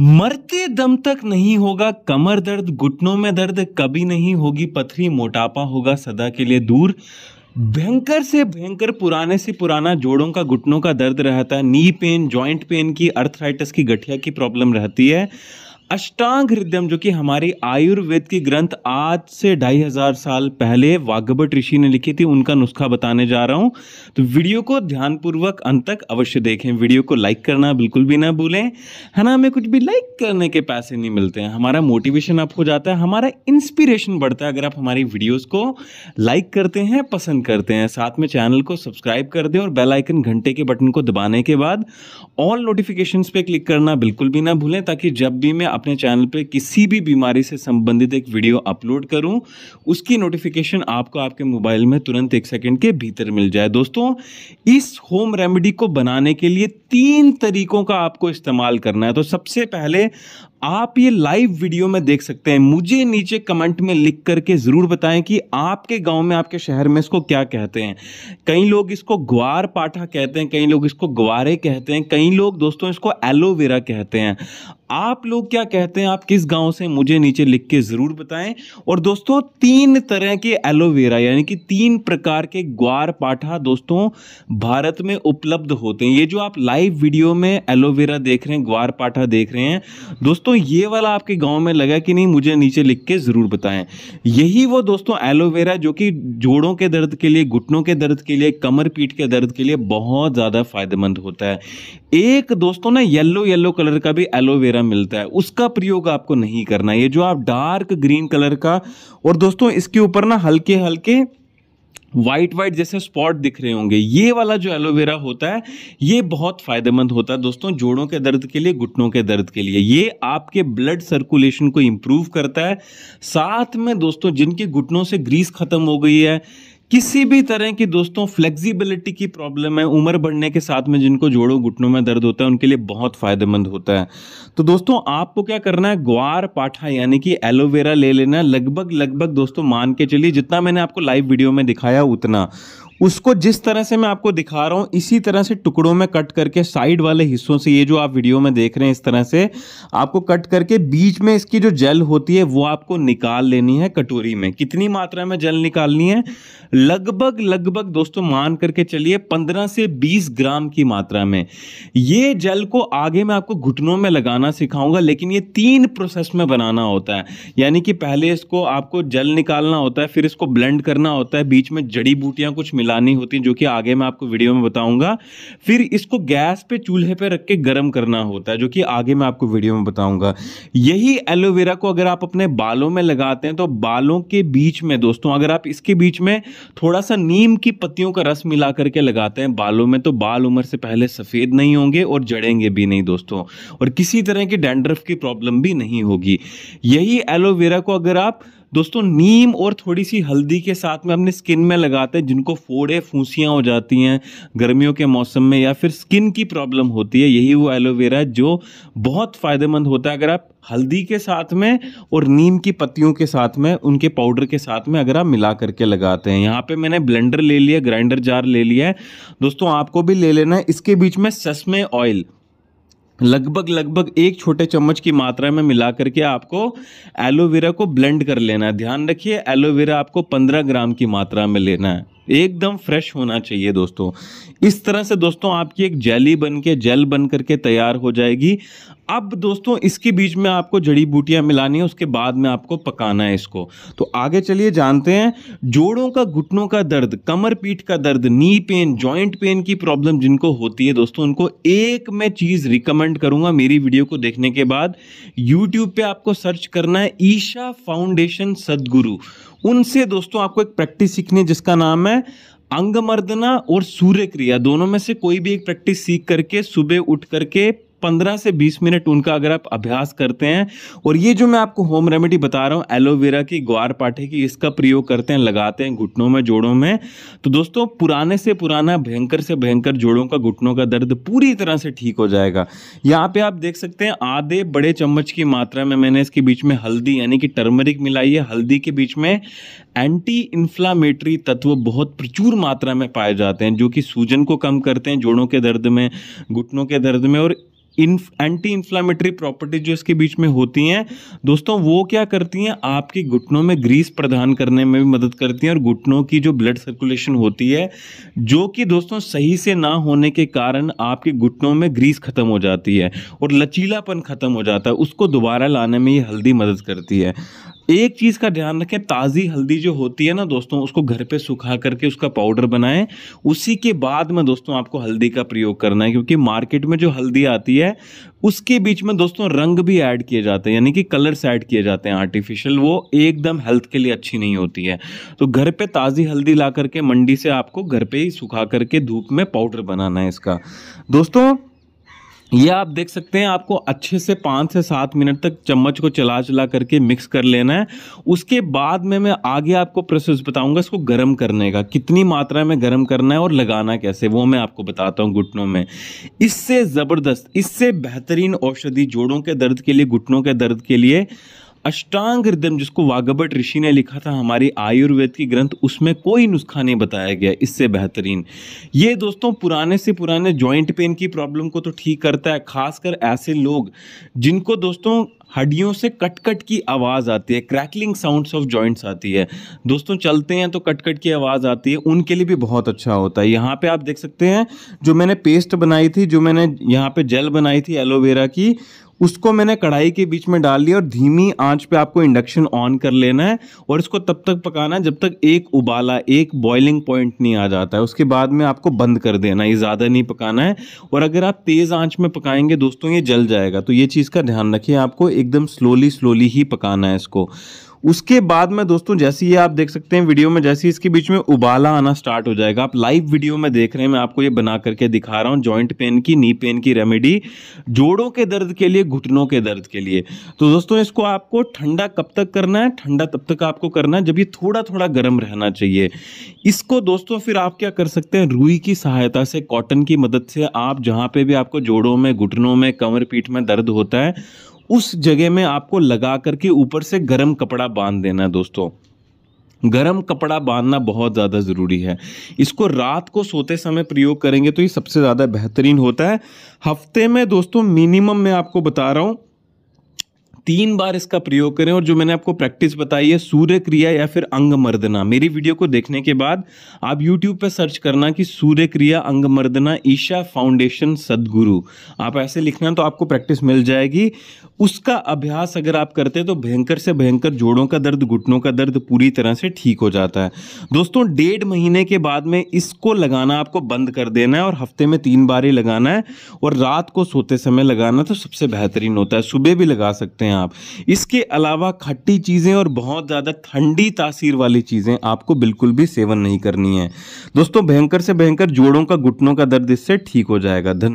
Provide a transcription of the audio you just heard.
मरते दम तक नहीं होगा कमर दर्द घुटनों में दर्द कभी नहीं होगी पथरी मोटापा होगा सदा के लिए दूर भयंकर से भयंकर पुराने से पुराना जोड़ों का घुटनों का दर्द रहता है नी पेन जॉइंट पेन की अर्थराइटिस की गठिया की प्रॉब्लम रहती है अष्टांग हृदय जो कि हमारे आयुर्वेद की ग्रंथ आज से ढाई हजार साल पहले वागभट ऋषि ने लिखी थी उनका नुस्खा बताने जा रहा हूं तो वीडियो को ध्यानपूर्वक अंत तक अवश्य देखें वीडियो को लाइक करना बिल्कुल भी ना भूलें है ना हमें कुछ भी लाइक करने के पैसे नहीं मिलते हैं हमारा मोटिवेशन अप हो जाता है हमारा इंस्पिरेशन बढ़ता है अगर आप हमारी वीडियोज़ को लाइक करते हैं पसंद करते हैं साथ में चैनल को सब्सक्राइब कर दें और बेलाइकन घंटे के बटन को दबाने के बाद ऑल नोटिफिकेशन पर क्लिक करना बिल्कुल भी ना भूलें ताकि जब भी मैं अपने चैनल पे किसी भी बीमारी से संबंधित एक वीडियो अपलोड करूं उसकी नोटिफिकेशन आपको आपके मोबाइल में तुरंत एक सेकंड के भीतर मिल जाए दोस्तों इस होम रेमेडी को बनाने के लिए तीन तरीकों का आपको इस्तेमाल करना है तो सबसे पहले आप ये लाइव वीडियो में देख सकते हैं मुझे नीचे कमेंट में लिख करके ज़रूर बताएं कि आपके गांव में आपके शहर में इसको क्या कहते हैं कई लोग इसको ग्वार पाठा कहते हैं कई लोग इसको ग्वारे कहते हैं कई लोग दोस्तों इसको एलोवेरा कहते हैं आप लोग क्या कहते हैं आप किस गांव से मुझे नीचे लिख के ज़रूर बताएं और दोस्तों तीन तरह के एलोवेरा यानी कि तीन प्रकार के ग्वार पाठा दोस्तों भारत में उपलब्ध होते हैं ये जो आप लाइव वीडियो में एलोवेरा देख रहे हैं ग्वार पाठा देख रहे हैं दोस्तों दोस्तों ये वाला आपके गांव में लगा कि नहीं मुझे नीचे लिख के ज़रूर बताएं यही वो दोस्तों एलोवेरा जो कि जोड़ों के दर्द के लिए घुटनों के दर्द के लिए कमर पीठ के दर्द के लिए बहुत ज़्यादा फायदेमंद होता है एक दोस्तों ना येलो येलो कलर का भी एलोवेरा मिलता है उसका प्रयोग आपको नहीं करना ये जो आप डार्क ग्रीन कलर का और दोस्तों इसके ऊपर ना हल्के हल्के वाइट वाइट जैसे स्पॉट दिख रहे होंगे ये वाला जो एलोवेरा होता है ये बहुत फायदेमंद होता है दोस्तों जोड़ों के दर्द के लिए घुटनों के दर्द के लिए ये आपके ब्लड सर्कुलेशन को इम्प्रूव करता है साथ में दोस्तों जिनके घुटनों से ग्रीस खत्म हो गई है किसी भी तरह की दोस्तों फ्लेक्सिबिलिटी की प्रॉब्लम है उम्र बढ़ने के साथ में जिनको जोड़ों घुटनों में दर्द होता है उनके लिए बहुत फ़ायदेमंद होता है तो दोस्तों आपको क्या करना है ग्वार पाठा यानी कि एलोवेरा ले लेना लगभग लगभग दोस्तों मान के चलिए जितना मैंने आपको लाइव वीडियो में दिखाया उतना उसको जिस तरह से मैं आपको दिखा रहा हूं इसी तरह से टुकड़ों में कट करके साइड वाले हिस्सों से ये जो आप वीडियो में देख रहे हैं इस तरह से आपको कट करके बीच में इसकी जो जेल होती है वो आपको निकाल लेनी है कटोरी में कितनी मात्रा में जेल निकालनी है लगभग लगभग दोस्तों मान करके चलिए पंद्रह से बीस ग्राम की मात्रा में ये जल को आगे मैं आपको घुटनों में लगाना सिखाऊंगा लेकिन ये तीन प्रोसेस में बनाना होता है यानी कि पहले इसको आपको जल निकालना होता है फिर इसको ब्लेंड करना होता है बीच में जड़ी बूटियां कुछ मिला डालनी होती है जो कि आगे मैं आपको वीडियो में बताऊंगा फिर इसको गैस पे चूल्हे पे रख के गर्म करना होता है जो कि आगे मैं आपको वीडियो में बताऊंगा यही एलोवेरा को अगर आप अपने बालों में लगाते हैं तो बालों के बीच में दोस्तों अगर आप इसके बीच में थोड़ा सा नीम की पत्तियों का रस मिला करके लगाते हैं बालों में तो बाल उम्र से पहले सफ़ेद नहीं होंगे और जड़ेंगे भी नहीं दोस्तों और किसी तरह की डेंड्रफ की प्रॉब्लम भी नहीं होगी यही एलोवेरा को अगर आप दोस्तों नीम और थोड़ी सी हल्दी के साथ में अपने स्किन में लगाते हैं जिनको फोड़े फूसियाँ हो जाती हैं गर्मियों के मौसम में या फिर स्किन की प्रॉब्लम होती है यही वो एलोवेरा जो बहुत फ़ायदेमंद होता है अगर आप हल्दी के साथ में और नीम की पत्तियों के साथ में उनके पाउडर के साथ में अगर आप मिला करके लगाते हैं यहाँ पे मैंने ब्लेंडर ले लिया ग्राइंडर जार ले लिया है दोस्तों आपको भी ले लेना है इसके बीच में ससमे ऑयल लगभग लगभग एक छोटे चम्मच की मात्रा में मिला करके आपको एलोवेरा को ब्लेंड कर लेना है ध्यान रखिए एलोवेरा आपको 15 ग्राम की मात्रा में लेना है एकदम फ्रेश होना चाहिए दोस्तों इस तरह से दोस्तों आपकी एक जेली बन के जेल बन करके तैयार हो जाएगी अब दोस्तों इसके बीच में आपको जड़ी बूटियां मिलानी है उसके बाद में आपको पकाना है इसको तो आगे चलिए जानते हैं जोड़ों का घुटनों का दर्द कमर पीठ का दर्द नी पेन जॉइंट पेन की प्रॉब्लम जिनको होती है दोस्तों उनको एक मैं चीज़ रिकमेंड करूंगा मेरी वीडियो को देखने के बाद यूट्यूब पर आपको सर्च करना है ईशा फाउंडेशन सदगुरु उनसे दोस्तों आपको एक प्रैक्टिस सीखनी है जिसका नाम है अंगमर्दना और सूर्य क्रिया दोनों में से कोई भी एक प्रैक्टिस सीख करके सुबह उठ करके 15 से 20 मिनट उनका अगर आप अभ्यास करते हैं और ये जो मैं आपको होम रेमेडी बता रहा हूँ एलोवेरा की ग्वार पाठे की इसका प्रयोग करते हैं लगाते हैं घुटनों में जोड़ों में तो दोस्तों पुराने से पुराना भयंकर से भयंकर जोड़ों का घुटनों का दर्द पूरी तरह से ठीक हो जाएगा यहाँ पे आप देख सकते हैं आधे बड़े चम्मच की मात्रा में मैंने इसके बीच में हल्दी यानी कि टर्मरिक मिलाई है हल्दी के बीच में एंटी इन्फ्लामेटरी तत्व बहुत प्रचुर मात्रा में पाए जाते हैं जो कि सूजन को कम करते हैं जोड़ों के दर्द में घुटनों के दर्द में और इन्फ एंटी इन्फ्लामेटरी प्रॉपर्टीज जो इसके बीच में होती हैं दोस्तों वो क्या करती हैं आपके घुटनों में ग्रीस प्रदान करने में भी मदद करती हैं और घुटनों की जो ब्लड सर्कुलेशन होती है जो कि दोस्तों सही से ना होने के कारण आपके घुटनों में ग्रीस खत्म हो जाती है और लचीलापन खत्म हो जाता है उसको दोबारा लाने में ये हल्दी मदद करती है एक चीज़ का ध्यान रखें ताज़ी हल्दी जो होती है ना दोस्तों उसको घर पे सुखा करके उसका पाउडर बनाएं उसी के बाद में दोस्तों आपको हल्दी का प्रयोग करना है क्योंकि मार्केट में जो हल्दी आती है उसके बीच में दोस्तों रंग भी ऐड किए जाते हैं यानी कि कलर्स ऐड किए जाते हैं आर्टिफिशियल वो एकदम हेल्थ के लिए अच्छी नहीं होती है तो घर पे ताज़ी हल्दी ला करके मंडी से आपको घर पे ही सुखा करके धूप में पाउडर बनाना है इसका दोस्तों ये आप देख सकते हैं आपको अच्छे से पाँच से सात मिनट तक चम्मच को चला चला करके मिक्स कर लेना है उसके बाद में मैं आगे आपको प्रोसेस बताऊंगा इसको गर्म करने का कितनी मात्रा में गर्म करना है और लगाना कैसे वो मैं आपको बताता हूँ घुटनों में इससे ज़बरदस्त इससे बेहतरीन औषधि जोड़ों के दर्द के लिए घुटनों के दर्द के लिए अष्टांग रिदम जिसको वागबट ऋषि ने लिखा था हमारे आयुर्वेद के ग्रंथ उसमें कोई नुस्खा नहीं बताया गया इससे बेहतरीन ये दोस्तों पुराने से पुराने जॉइंट पेन की प्रॉब्लम को तो ठीक करता है खासकर ऐसे लोग जिनको दोस्तों हड्डियों से कटकट की आवाज़ आती है क्रैकलिंग साउंड्स ऑफ जॉइंट्स आती है दोस्तों चलते हैं तो कटकट की आवाज़ आती है उनके लिए भी बहुत अच्छा होता है यहाँ पे आप देख सकते हैं जो मैंने पेस्ट बनाई थी जो मैंने यहाँ पे जेल बनाई थी एलोवेरा की उसको मैंने कढ़ाई के बीच में डाल लिया और धीमी आंच पे आपको इंडक्शन ऑन कर लेना है और इसको तब तक पकाना है जब तक एक उबाला एक बॉइलिंग पॉइंट नहीं आ जाता है उसके बाद में आपको बंद कर देना ये ज़्यादा नहीं पकाना है और अगर आप तेज़ आँच में पकाएंगे दोस्तों ये जल जाएगा तो ये चीज़ का ध्यान रखिए आपको एकदम स्लोली स्लोली ही पकाना है इसको उसके बाद में दोस्तों जैसे ही आप देख सकते हैं वीडियो में जैसे इसके बीच में उबाला आना स्टार्ट हो जाएगा आप लाइव वीडियो में देख रहे हैं मैं आपको ये बना करके दिखा रहा हूँ जॉइंट पेन की नी पेन की रेमेडी जोड़ों के दर्द के लिए घुटनों के दर्द के लिए तो दोस्तों इसको आपको ठंडा कब तक करना है ठंडा तब तक आपको करना है जब ये थोड़ा थोड़ा गर्म रहना चाहिए इसको दोस्तों फिर आप क्या कर सकते हैं रुई की सहायता से कॉटन की मदद से आप जहाँ पे भी आपको जोड़ों में घुटनों में कमर पीठ में दर्द होता है उस जगह में आपको लगा करके ऊपर से गर्म कपड़ा बांध देना है दोस्तों गर्म कपड़ा बांधना बहुत ज़्यादा ज़रूरी है इसको रात को सोते समय प्रयोग करेंगे तो ये सबसे ज़्यादा बेहतरीन होता है हफ्ते में दोस्तों मिनिमम मैं आपको बता रहा हूँ तीन बार इसका प्रयोग करें और जो मैंने आपको प्रैक्टिस बताई है सूर्य क्रिया या फिर अंग मर्दना मेरी वीडियो को देखने के बाद आप यूट्यूब पर सर्च करना कि सूर्य क्रिया अंग मर्दना ईशा फाउंडेशन सदगुरु आप ऐसे लिखना तो आपको प्रैक्टिस मिल जाएगी उसका अभ्यास अगर आप करते हैं तो भयंकर से भयंकर जोड़ों का दर्द घुटनों का दर्द पूरी तरह से ठीक हो जाता है दोस्तों डेढ़ महीने के बाद में इसको लगाना आपको बंद कर देना है और हफ्ते में तीन बार ही लगाना है और रात को सोते समय लगाना तो सबसे बेहतरीन होता है सुबह भी लगा सकते हैं आप इसके अलावा खट्टी चीज़ें और बहुत ज़्यादा ठंडी तासीर वाली चीज़ें आपको बिल्कुल भी सेवन नहीं करनी है दोस्तों भयंकर से भयंकर जोड़ों का घुटनों का दर्द इससे ठीक हो जाएगा धन्यवाद